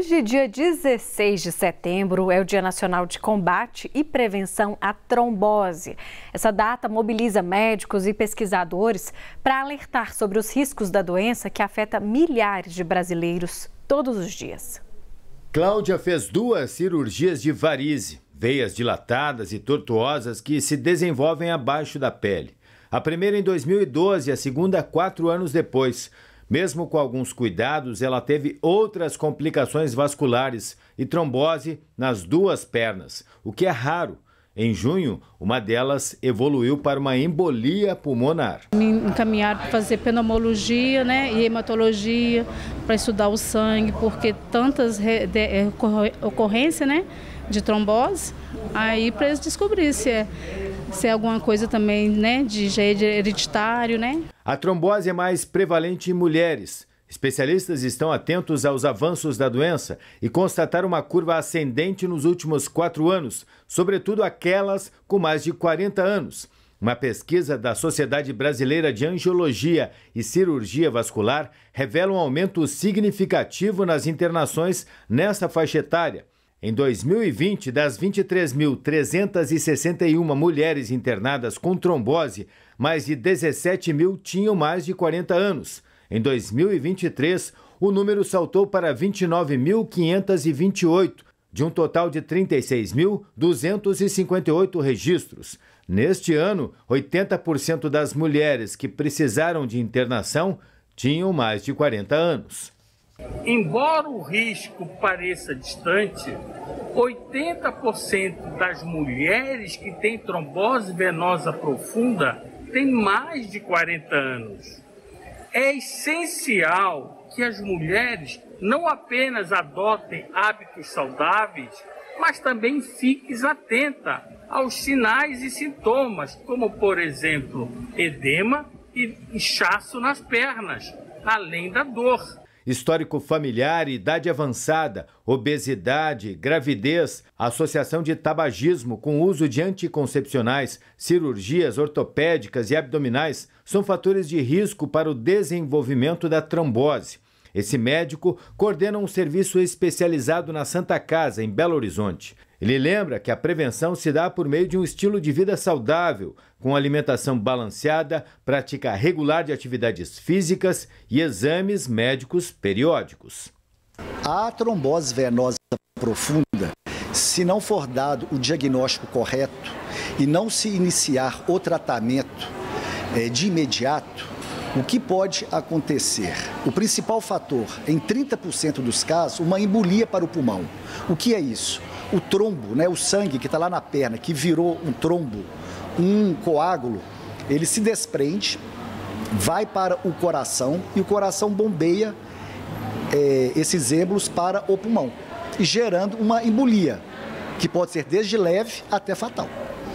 Hoje, dia 16 de setembro, é o Dia Nacional de Combate e Prevenção à Trombose. Essa data mobiliza médicos e pesquisadores para alertar sobre os riscos da doença que afeta milhares de brasileiros todos os dias. Cláudia fez duas cirurgias de varize, veias dilatadas e tortuosas que se desenvolvem abaixo da pele. A primeira em 2012 e a segunda quatro anos depois. Mesmo com alguns cuidados, ela teve outras complicações vasculares e trombose nas duas pernas, o que é raro. Em junho, uma delas evoluiu para uma embolia pulmonar. Me encaminharam para fazer pneumologia né, e hematologia, para estudar o sangue, porque tantas eh, ocorrências né, de trombose, aí para eles descobrir se é ser alguma coisa também, né, é de hereditário, né? A trombose é mais prevalente em mulheres. Especialistas estão atentos aos avanços da doença e constataram uma curva ascendente nos últimos quatro anos, sobretudo aquelas com mais de 40 anos. Uma pesquisa da Sociedade Brasileira de Angiologia e Cirurgia Vascular revela um aumento significativo nas internações nessa faixa etária. Em 2020, das 23.361 mulheres internadas com trombose, mais de 17 mil tinham mais de 40 anos. Em 2023, o número saltou para 29.528, de um total de 36.258 registros. Neste ano, 80% das mulheres que precisaram de internação tinham mais de 40 anos. Embora o risco pareça distante, 80% das mulheres que têm trombose venosa profunda têm mais de 40 anos. É essencial que as mulheres não apenas adotem hábitos saudáveis, mas também fiquem atenta aos sinais e sintomas, como por exemplo, edema e inchaço nas pernas, além da dor histórico familiar, idade avançada, obesidade, gravidez, associação de tabagismo com uso de anticoncepcionais, cirurgias ortopédicas e abdominais são fatores de risco para o desenvolvimento da trombose. Esse médico coordena um serviço especializado na Santa Casa, em Belo Horizonte. Ele lembra que a prevenção se dá por meio de um estilo de vida saudável, com alimentação balanceada, prática regular de atividades físicas e exames médicos periódicos. A trombose venosa profunda, se não for dado o diagnóstico correto e não se iniciar o tratamento é, de imediato, o que pode acontecer? O principal fator, em 30% dos casos, uma embolia para o pulmão. O que é isso? o trombo, né, o sangue que está lá na perna, que virou um trombo, um coágulo, ele se desprende, vai para o coração e o coração bombeia é, esses êmbolos para o pulmão, gerando uma embolia, que pode ser desde leve até fatal.